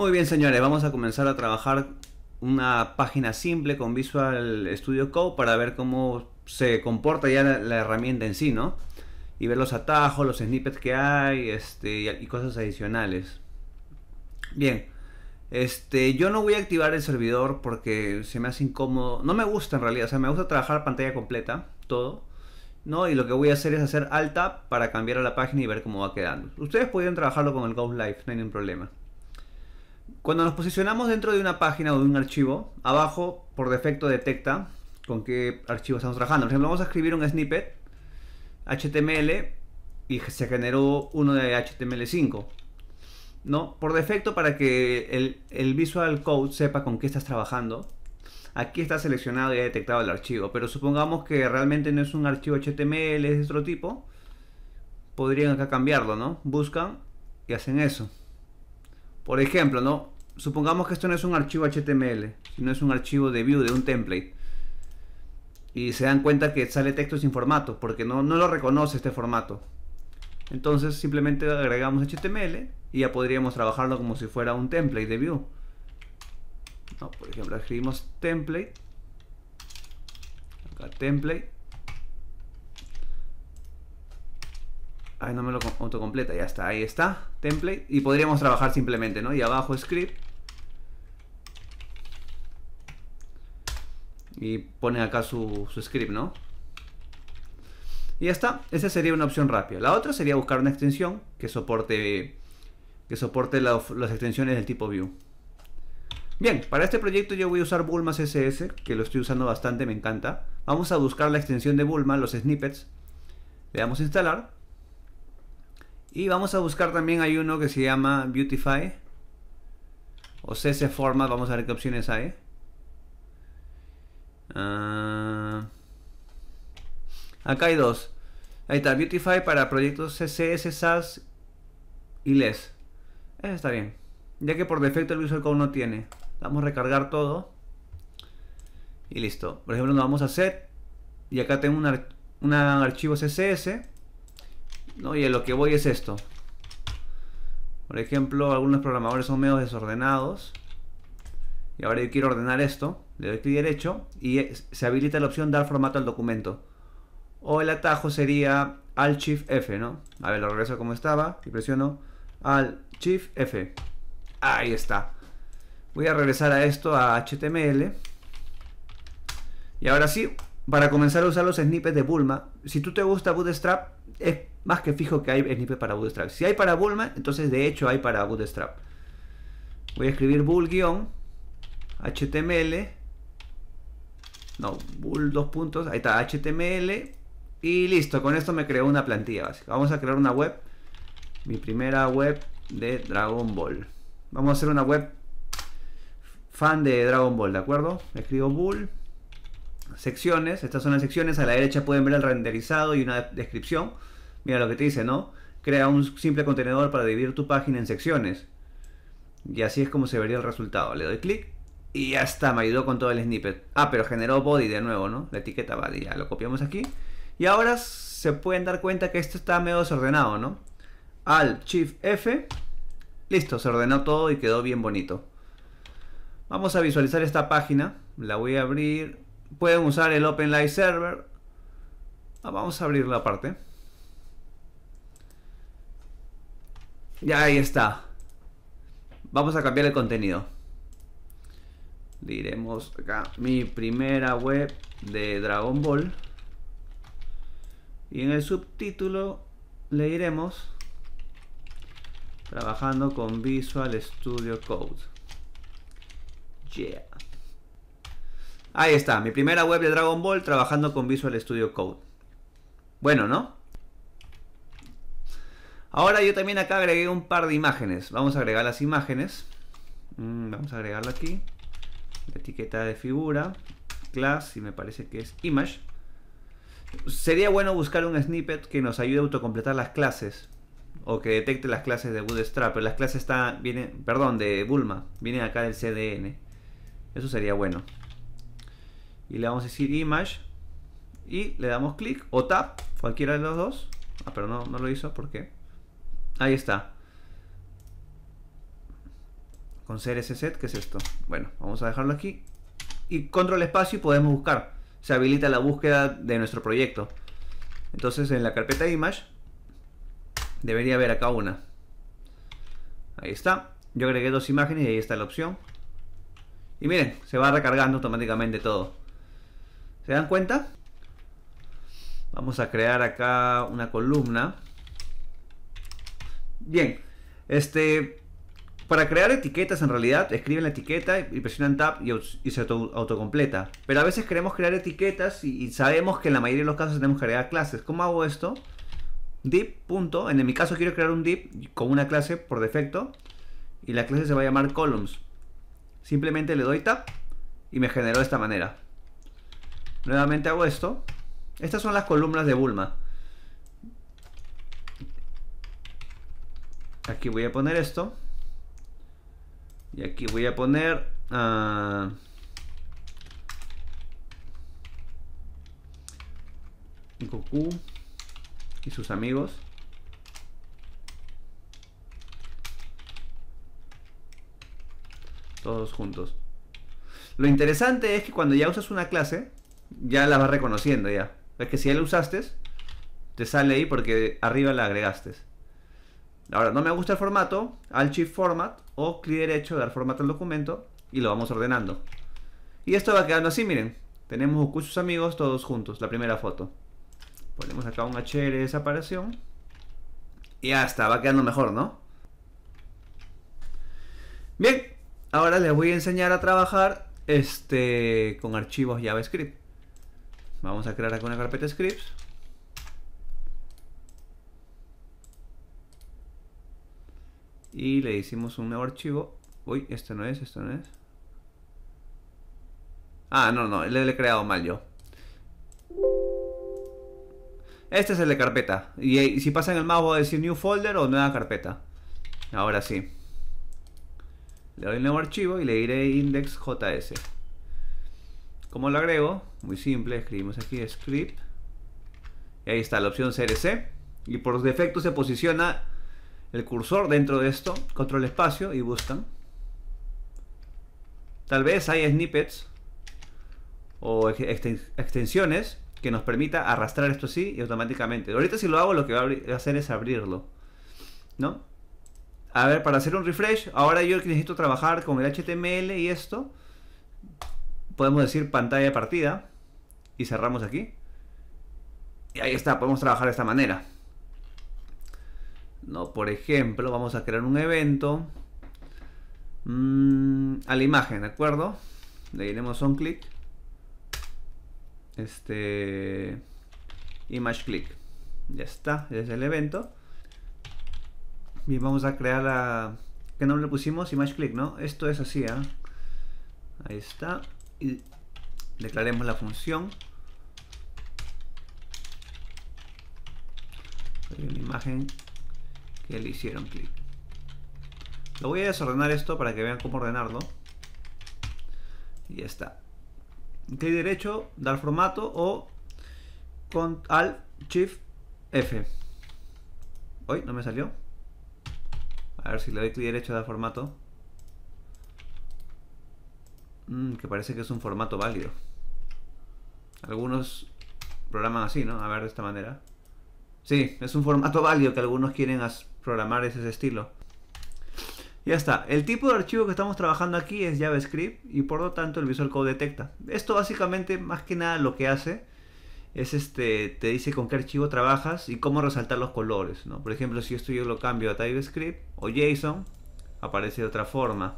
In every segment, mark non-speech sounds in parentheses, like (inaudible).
Muy bien señores, vamos a comenzar a trabajar una página simple con Visual Studio Code para ver cómo se comporta ya la, herramienta en sí, ¿no? Y ver los atajos, los snippets que hay este, y cosas adicionales. Bien, este, yo no voy a activar el servidor porque se me hace incómodo. No me gusta en realidad, o sea, me gusta trabajar pantalla completa, todo. ¿no? Y lo que voy a hacer es hacer alt tab para cambiar a la página y ver cómo va quedando. Ustedes pueden trabajarlo con el Go Live, no hay ningún problema. Cuando nos posicionamos dentro de una página o de un archivo, abajo por defecto detecta con qué archivo estamos trabajando. Por ejemplo, vamos a escribir un snippet HTML y se generó uno de HTML5. ¿no? Por defecto, para que el, Visual Code sepa con qué estás trabajando, aquí está seleccionado y detectado el archivo. Pero supongamos que realmente no es un archivo HTML, es de otro tipo. Podrían acá cambiarlo, ¿no? Buscan y hacen eso. Por ejemplo, ¿no? Supongamos que esto no es un archivo HTML, sino es un archivo de view, de un template. Y se dan cuenta que sale texto sin formato, porque no, lo reconoce este formato. Entonces simplemente agregamos HTML y ya podríamos trabajarlo como si fuera un template de view. por ejemplo, escribimos template. Acá template. Ahí no me lo autocompleta, ya está, ahí está, template. Y podríamos trabajar simplemente, ¿no? Y abajo script. Y pone acá su, script, ¿no? Y ya está, esa sería una opción rápida. La otra sería buscar una extensión que soporte, que soporte las extensiones del tipo view. Bien, para este proyecto yo voy a usar Bulma CSS, que lo estoy usando bastante, me encanta. Vamos a buscar la extensión de Bulma, los snippets. Le damos instalar y vamos a buscar también, hay uno que se llama Beautify. O CC Format, vamos a ver qué opciones hay. Ah, acá hay dos. Ahí está, Beautify para proyectos CSS, SAS y LESS. Eh, está bien. Ya que por defecto el Visual Code no tiene. Vamos a recargar todo. Y listo. Por ejemplo, nos vamos a set. Y acá tengo un, un archivo CSS ¿no? Y a lo que voy es esto. Por ejemplo, algunos programadores son medio desordenados. Y ahora yo quiero ordenar esto. Le doy clic derecho y se habilita la opción dar formato al documento. O el atajo sería Alt Shift F, ¿no? A ver, lo regreso como estaba y presiono Alt Shift F. Ahí está. Voy a regresar a esto, a HTML. Y ahora sí, para comenzar a usar los snippets de Bulma, si tú te gusta Bootstrap, es más que fijo que hay snippets para Bootstrap. Si hay para Bulma, entonces de hecho hay para Bootstrap. Voy a escribir bull-html. No, bull dos puntos. Ahí está, html. Y listo, con esto me creo una plantilla básica. Vamos a crear una web. Mi primera web de Dragon Ball. Vamos a hacer una web fan de Dragon Ball, ¿de acuerdo? Escribo bull. Secciones, estas son las secciones. A la derecha pueden ver el renderizado y una descripción. Mira lo que te dice, ¿no? Crea un simple contenedor para dividir tu página en secciones. Y así es como se vería el resultado. Le doy clic y ya está, me ayudó con todo el snippet. Ah, pero generó body de nuevo, ¿no? La etiqueta body, ya lo copiamos aquí. Y ahora se pueden dar cuenta que esto está medio desordenado, ¿no? Al Shift F. Listo, se ordenó todo y quedó bien bonito. Vamos a visualizar esta página. La voy a abrir. Pueden usar el Open Live Server. Ah, vamos a abrir la parte. Ya ahí está. Vamos a cambiar el contenido. Diremos acá mi primera web de Dragon Ball. Y en el subtítulo le iremos trabajando con Visual Studio Code. Yeah. Ahí está, mi primera web de Dragon Ball trabajando con Visual Studio Code. Bueno, ¿no? Ahora yo también acá agregué un par de imágenes. Vamos a agregar las imágenes. Mm, vamos a agregarlo aquí. etiqueta de figura. Class, y me parece que es image. Sería bueno buscar un snippet que nos ayude a autocompletar las clases. O que detecte las clases de Bootstrap. Pero las clases están, perdón, de Bulma. Vienen acá del CDN. Eso sería bueno. Y le vamos a decir image. Y le damos clic o tap. Cualquiera de los dos. Ah, pero no, no lo hizo. ¿Por qué? Ahí está. Con ese set, ¿qué es esto? Bueno, vamos a dejarlo aquí. Y control espacio y podemos buscar. Se habilita la búsqueda de nuestro proyecto. Entonces en la carpeta image debería haber acá una. Ahí está. Yo agregué dos imágenes y ahí está la opción. Y miren, se va recargando automáticamente todo. ¿Se dan cuenta? Vamos a crear acá una columna. Bien, este, para crear etiquetas en realidad, escriben la etiqueta y presionan tab y, se autocompleta. Pero a veces queremos crear etiquetas y, sabemos que en la mayoría de los casos tenemos que crear clases. ¿Cómo hago esto? Dip Punto. En mi caso quiero crear un dip con una clase por defecto y la clase se va a llamar columns. Simplemente le doy tab y me generó de esta manera. Nuevamente hago esto. Estas son las columnas de Bulma. Aquí voy a poner esto. Y aquí voy a poner... A ah, Goku y sus amigos. Todos juntos. Lo interesante es que cuando ya usas una clase, ya la vas reconociendo ya. Es que si ya la usaste, te sale ahí porque arriba la agregaste. Ahora, no me gusta el formato, al Shift Format o clic derecho, dar formato al documento y lo vamos ordenando. Y esto va quedando así, miren. Tenemos muchos amigos todos juntos, la primera foto. Ponemos acá un HR de desaparición. Y ya está, va quedando mejor, ¿no? Bien, ahora les voy a enseñar a trabajar este con archivos JavaScript. Vamos a crear acá una carpeta scripts. y le hicimos un nuevo archivo. Uy, este no es, esto no es. Ah, no, no, le, he creado mal yo. Este es el de carpeta. Y, eh, si pasa en el mouse voy a decir new folder o nueva carpeta. Ahora sí. Le doy el nuevo archivo y le diré index.js. ¿Cómo lo agrego? Muy simple, escribimos aquí script. Y ahí está la opción CRC. Y por defecto se posiciona el cursor dentro de esto, control espacio y buscan. Tal vez hay snippets o extensiones que nos permita arrastrar esto así y automáticamente. Ahorita si lo hago lo que va a hacer es abrirlo. ¿No? A ver, para hacer un refresh, ahora yo necesito trabajar con el HTML y esto. Podemos decir pantalla de partida. Y cerramos aquí. Y ahí está, podemos trabajar de esta manera. ¿no? Por ejemplo, vamos a crear un evento mm, a la imagen, ¿de acuerdo? Le diremos un click. Este image click. Ya está, es el evento. Y vamos a crear la. ¿Qué nombre le pusimos? Image click, ¿no? Esto es así, ¿ah? Ahí está. Y declaremos la función. imagen y le hicieron clic. Lo voy a desordenar esto para que vean cómo ordenarlo. Y ya está. Clic derecho, dar formato o con Alt Shift F. Hoy no me salió. A ver si le doy clic derecho a dar formato. Mm, que parece que es un formato válido. Algunos programan así, ¿no? A ver, de esta manera. Sí, es un formato válido que algunos quieren programar ese estilo. Ya está, el tipo de archivo que estamos trabajando aquí es JavaScript y por lo tanto el Visual Code detecta. Esto básicamente más que nada lo que hace es este, te dice con qué archivo trabajas y cómo resaltar los colores. Por ejemplo, si esto yo lo cambio a TypeScript o JSON, aparece de otra forma.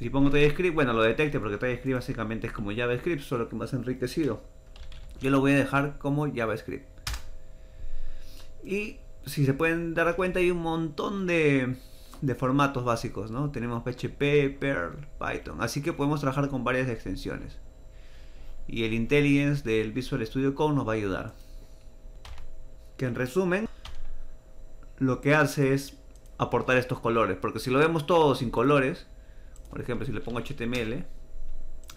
Si pongo TypeScript, bueno, lo detecta porque TypeScript básicamente es como JavaScript, solo que más enriquecido. Yo lo voy a dejar como JavaScript. Y si se pueden dar cuenta, hay un montón de, formatos básicos, ¿no? Tenemos PHP, Perl, Python, así que podemos trabajar con varias extensiones. Y el Intelligence del Visual Studio Code nos va a ayudar. Que en resumen, lo que hace es aportar estos colores, porque si lo vemos todo sin colores, por ejemplo, si le pongo HTML,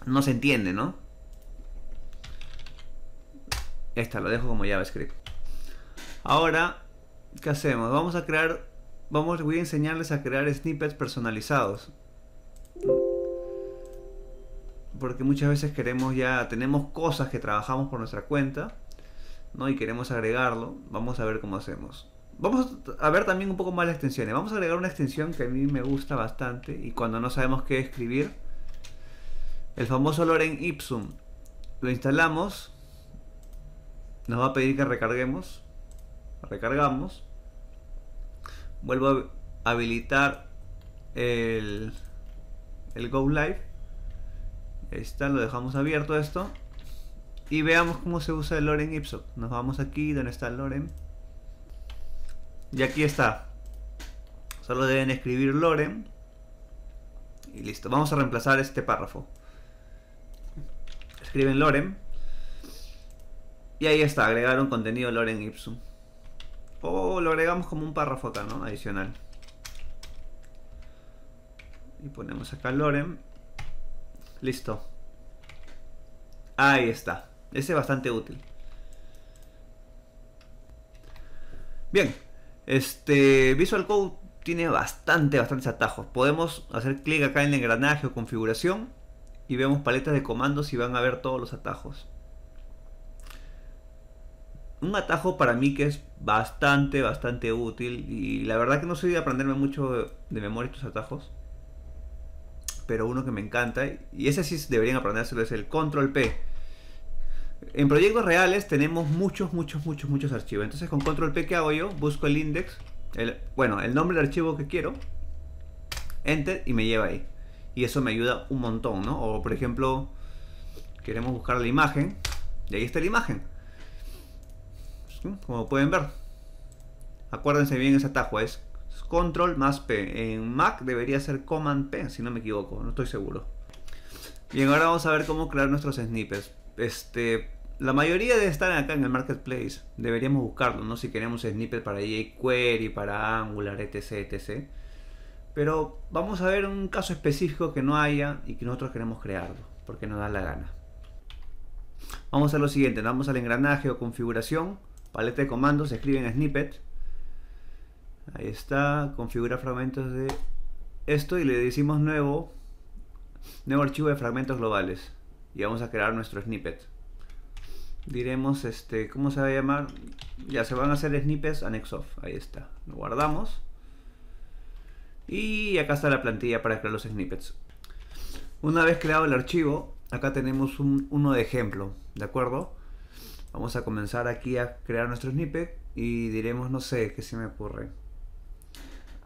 no se entiende, ¿no? Esta, lo dejo como JavaScript. Ahora, ¿qué hacemos? Vamos a crear, vamos, voy a enseñarles a crear snippets personalizados. Porque muchas veces queremos ya, tenemos cosas que trabajamos por nuestra cuenta, ¿no? Y queremos agregarlo. Vamos a ver cómo hacemos. Vamos a ver también un poco más las extensiones. Vamos a agregar una extensión que a mí me gusta bastante y cuando no sabemos qué escribir, el famoso Loren Ipsum. Lo instalamos, nos va a pedir que recarguemos recargamos vuelvo a habilitar el, el go live está lo dejamos abierto esto y veamos cómo se usa el lorem ipsum nos vamos aquí donde está el lorem y aquí está solo deben escribir lorem y listo vamos a reemplazar este párrafo escriben lorem y ahí está agregaron contenido lorem ipsum o lo agregamos como un párrafo acá, ¿no? Adicional. Y ponemos acá Lorem. Listo. Ahí está. Ese es bastante útil. Bien. Este Visual Code tiene bastante, bastantes atajos. Podemos hacer clic acá en el engranaje o configuración y vemos paletas de comandos y van a ver todos los atajos un atajo para mí que es bastante, bastante útil. Y la verdad que no soy de aprenderme mucho de memoria estos atajos. Pero uno que me encanta, y ese sí deberían aprenderse es el control P. En proyectos reales tenemos muchos, muchos, muchos, muchos archivos. Entonces con control P que hago yo, busco el index, el, bueno, el nombre del archivo que quiero, enter y me lleva ahí. Y eso me ayuda un montón, ¿no? O por ejemplo, queremos buscar la imagen, y ahí está la imagen como pueden ver. Acuérdense bien ese atajo, es control más P. En Mac debería ser command P, si no me equivoco, no estoy seguro. Bien, ahora vamos a ver cómo crear nuestros snippets. Este, la mayoría de estar acá en el marketplace. Deberíamos buscarlo, ¿no? Si queremos snippets para jQuery, para Angular, etc, etc. Pero vamos a ver un caso específico que no haya y que nosotros queremos crearlo, porque nos da la gana. Vamos a lo siguiente, vamos al engranaje o configuración paleta de comandos, escribe en snippet. Ahí está, configura fragmentos de esto y le decimos nuevo, nuevo archivo de fragmentos globales. Y vamos a crear nuestro snippet. Diremos, este, ¿cómo se va a llamar? Ya se van a hacer snippets anexof. Ahí está. Lo guardamos. Y acá está la plantilla para crear los snippets. Una vez creado el archivo, acá tenemos un, uno de ejemplo, ¿de acuerdo? Vamos a comenzar aquí a crear nuestro snippet y diremos, no sé, qué se me ocurre.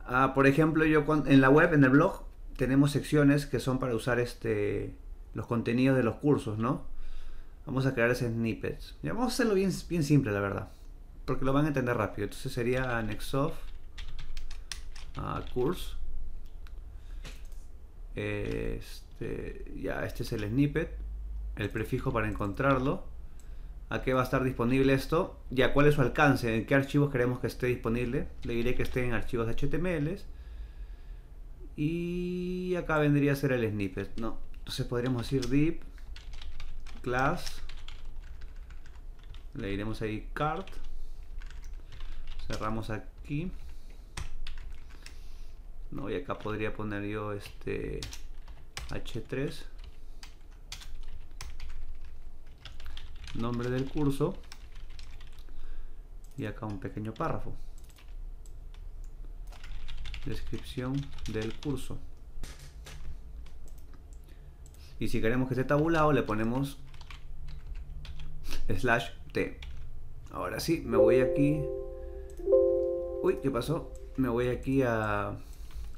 Ah, por ejemplo, yo en la web, en el blog, tenemos secciones que son para usar este, los contenidos de los cursos, ¿no? Vamos a crear ese snippet, Ya, vamos a hacerlo bien, simple, la verdad. Porque lo van a entender rápido. Entonces sería NextSoft, a ah, Course. Este, ya, este es el snippet. El prefijo para encontrarlo a qué va a estar disponible esto y a cuál es su alcance, en qué archivos queremos que esté disponible. Le diré que esté en archivos HTML. Y acá vendría a ser el snippet, ¿no? Entonces podríamos decir deep class. Le diremos ahí cart. Cerramos aquí. No, y acá podría poner yo este h3 nombre del curso y acá un pequeño párrafo. Descripción del curso. Y si queremos que esté tabulado le ponemos slash t. Ahora sí, me voy aquí. Uy, ¿qué pasó? Me voy aquí a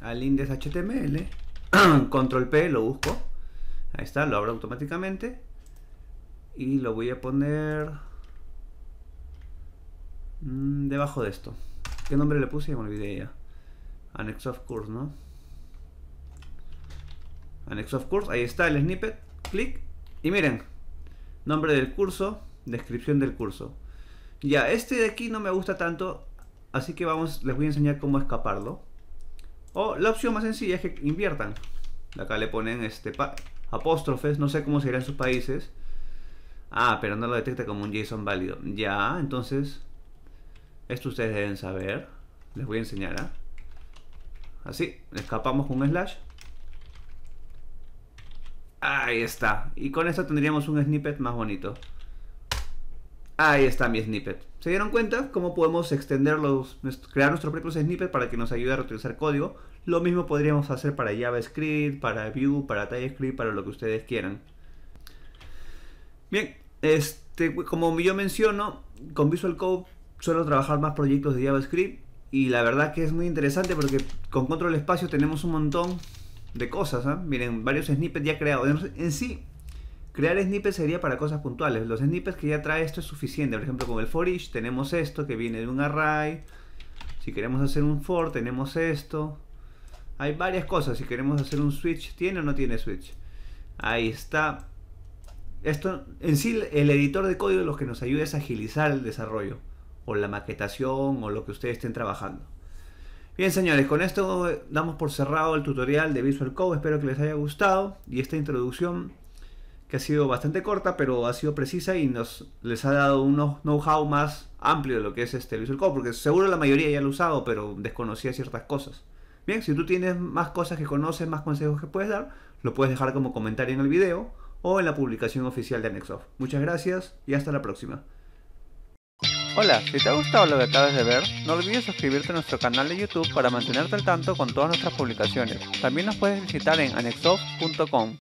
al index HTML. (clears throat) Control P, lo busco. Ahí está, lo abro automáticamente y lo voy a poner mm, debajo de esto. ¿Qué nombre le puse? Me olvidé ya. Annex of course, ¿no? anexo of course, ahí está el snippet, clic y miren, nombre del curso, descripción del curso. Ya, este de aquí no me gusta tanto, así que vamos, les voy a enseñar cómo escaparlo. O la opción más sencilla es que inviertan. Acá le ponen este apóstrofes, no sé cómo en sus países. Ah, pero no lo detecta como un JSON válido. Ya, entonces... Esto ustedes deben saber. Les voy a enseñar, ¿ah? Así, escapamos con un slash. Ahí está. Y con esto tendríamos un snippet más bonito. Ahí está mi snippet. ¿Se dieron cuenta cómo podemos extender los, crear nuestro propio snippet para que nos ayude a reutilizar código? Lo mismo podríamos hacer para JavaScript, para Vue, para TypeScript, para lo que ustedes quieran. Bien, este, como yo menciono, con Visual Code suelo trabajar más proyectos de JavaScript y la verdad que es muy interesante porque con Control Espacio tenemos un montón de cosas. ¿ah? Miren, varios snippets ya creados. En sí, crear snippets sería para cosas puntuales. Los snippets que ya trae esto es suficiente. Por ejemplo, con el for each tenemos esto que viene de un array. Si queremos hacer un for, tenemos esto. Hay varias cosas. Si queremos hacer un switch, ¿tiene o no tiene switch? Ahí está. Esto en sí, el editor de código lo que nos ayuda es agilizar el desarrollo o la maquetación o lo que ustedes estén trabajando. Bien señores, con esto damos por cerrado el tutorial de Visual Code. Espero que les haya gustado y esta introducción que ha sido bastante corta pero ha sido precisa y nos les ha dado un know-how más amplio de lo que es este Visual Code porque seguro la mayoría ya lo ha usado pero desconocía ciertas cosas. Bien, si tú tienes más cosas que conoces, más consejos que puedes dar, lo puedes dejar como comentario en el video o en la publicación oficial de Anexof. Muchas gracias y hasta la próxima. Hola, si te ha gustado lo que acabas de ver, no olvides suscribirte a nuestro canal de YouTube para mantenerte al tanto con todas nuestras publicaciones. También nos puedes visitar en anexof.com.